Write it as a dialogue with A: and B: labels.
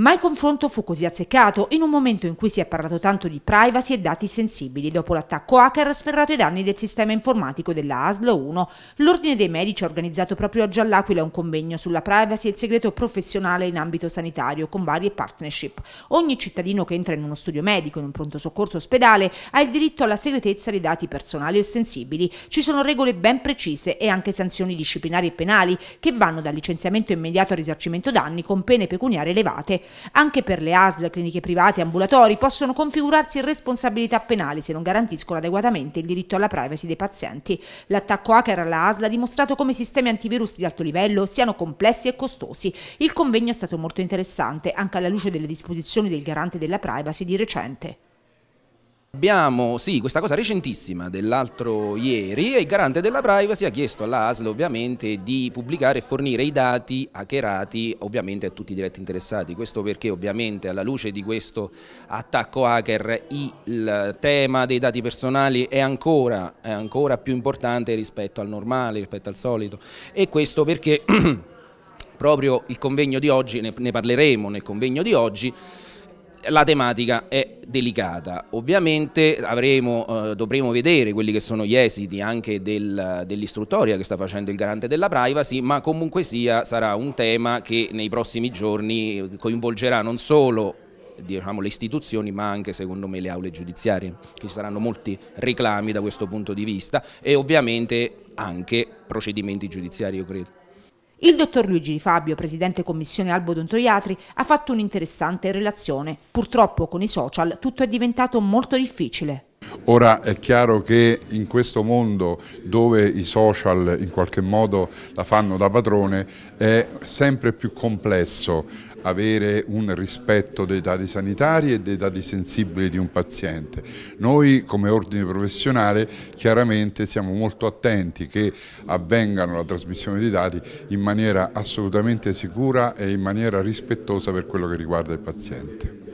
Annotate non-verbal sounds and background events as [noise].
A: Ma il confronto fu così azzeccato in un momento in cui si è parlato tanto di privacy e dati sensibili dopo l'attacco hacker sferrato ai danni del sistema informatico della ASLO 1. L'Ordine dei Medici ha organizzato proprio oggi all'Aquila un convegno sulla privacy e il segreto professionale in ambito sanitario con varie partnership. Ogni cittadino che entra in uno studio medico, in un pronto soccorso ospedale, ha il diritto alla segretezza dei dati personali o sensibili. Ci sono regole ben precise e anche sanzioni disciplinari e penali che vanno dal licenziamento immediato al risarcimento danni con pene pecuniarie elevate. Anche per le ASL, cliniche private e ambulatori possono configurarsi responsabilità penali se non garantiscono adeguatamente il diritto alla privacy dei pazienti. L'attacco hacker alla ASL ha dimostrato come sistemi antivirus di alto livello siano complessi e costosi. Il convegno è stato molto interessante, anche alla luce delle disposizioni del garante della privacy di recente.
B: Abbiamo sì, questa cosa recentissima dell'altro ieri e il garante della privacy ha chiesto all'ASL ovviamente di pubblicare e fornire i dati hackerati ovviamente a tutti i diretti interessati, questo perché ovviamente alla luce di questo attacco hacker il tema dei dati personali è ancora, è ancora più importante rispetto al normale, rispetto al solito e questo perché [clears throat] proprio il convegno di oggi, ne parleremo nel convegno di oggi, la tematica è delicata. Ovviamente avremo, eh, dovremo vedere quelli che sono gli esiti anche del, dell'istruttoria che sta facendo il garante della privacy, ma comunque sia sarà un tema che nei prossimi giorni coinvolgerà non solo diciamo, le istituzioni ma anche secondo me le aule giudiziarie, che ci saranno molti reclami da questo punto di vista e ovviamente anche procedimenti giudiziari, io credo.
A: Il dottor Luigi Di Fabio, presidente commissione Albo Odontoiatri, ha fatto un'interessante relazione. Purtroppo con i social tutto è diventato molto difficile.
C: Ora è chiaro che in questo mondo dove i social in qualche modo la fanno da padrone è sempre più complesso avere un rispetto dei dati sanitari e dei dati sensibili di un paziente. Noi come ordine professionale chiaramente siamo molto attenti che avvengano la trasmissione di dati in maniera assolutamente sicura e in maniera rispettosa per quello che riguarda il paziente.